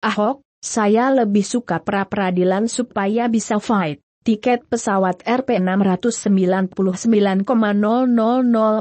Ahok, saya lebih suka pra-peradilan supaya bisa fight. Tiket pesawat Rp 699,000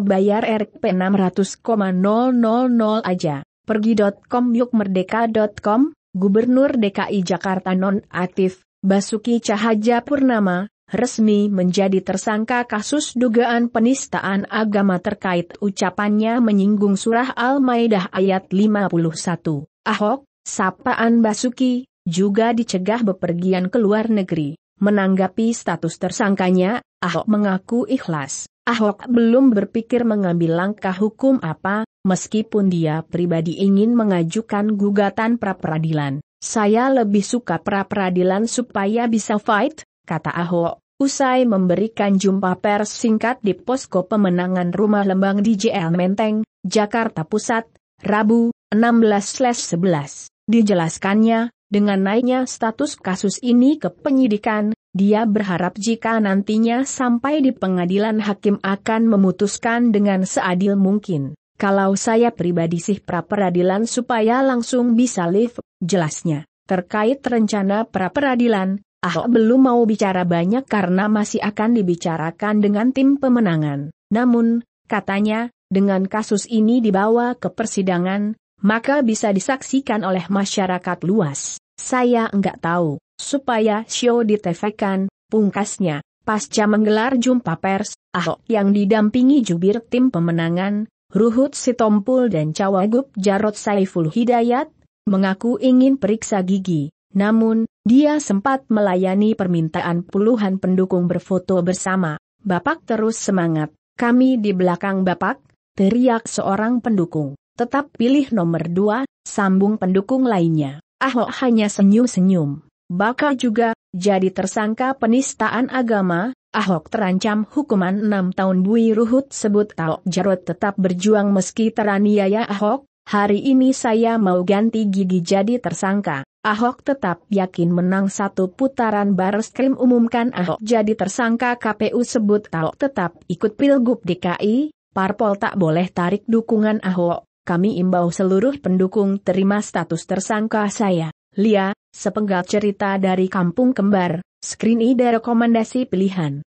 bayar Rp 600,000 aja. Pergi.com yuk merdeka.com, Gubernur DKI Jakarta nonaktif, Basuki Cahaja Purnama, resmi menjadi tersangka kasus dugaan penistaan agama terkait ucapannya menyinggung surah Al-Maidah ayat 51. Ahok, Sapaan Basuki juga dicegah bepergian ke luar negeri. Menanggapi status tersangkanya, Ahok mengaku ikhlas. Ahok belum berpikir mengambil langkah hukum apa, meskipun dia pribadi ingin mengajukan gugatan pra-peradilan. Saya lebih suka pra-peradilan supaya bisa fight, kata Ahok. Usai memberikan jumpa pers singkat di posko pemenangan rumah lembang di JL Menteng, Jakarta Pusat, Rabu, 16-11. Dijelaskannya, dengan naiknya status kasus ini ke penyidikan, dia berharap jika nantinya sampai di pengadilan hakim akan memutuskan dengan seadil mungkin. Kalau saya pribadi sih pra-peradilan supaya langsung bisa live, jelasnya. Terkait rencana pra-peradilan, Ahok belum mau bicara banyak karena masih akan dibicarakan dengan tim pemenangan. Namun, katanya, dengan kasus ini dibawa ke persidangan, maka bisa disaksikan oleh masyarakat luas. Saya enggak tahu, supaya TV ditefekan, pungkasnya. Pasca menggelar jumpa pers, Ahok yang didampingi jubir tim pemenangan, Ruhut Sitompul dan Cawagup Jarot Saiful Hidayat, mengaku ingin periksa gigi. Namun, dia sempat melayani permintaan puluhan pendukung berfoto bersama. Bapak terus semangat, kami di belakang Bapak, teriak seorang pendukung. Tetap pilih nomor dua, sambung pendukung lainnya. Ahok oh, hanya senyum-senyum. Bakal juga, jadi tersangka penistaan agama, Ahok oh, terancam hukuman enam tahun Bui Ruhut sebut tau. Jarot tetap berjuang meski teraniaya Ahok, oh, hari ini saya mau ganti gigi jadi tersangka. Ahok tetap yakin menang satu putaran krim umumkan Ahok jadi tersangka KPU sebut Ahok tetap ikut Pilgub DKI, Parpol tak boleh tarik dukungan Ahok. Kami imbau seluruh pendukung terima status tersangka saya, Lia, sepenggal cerita dari Kampung Kembar, screen ide rekomendasi pilihan.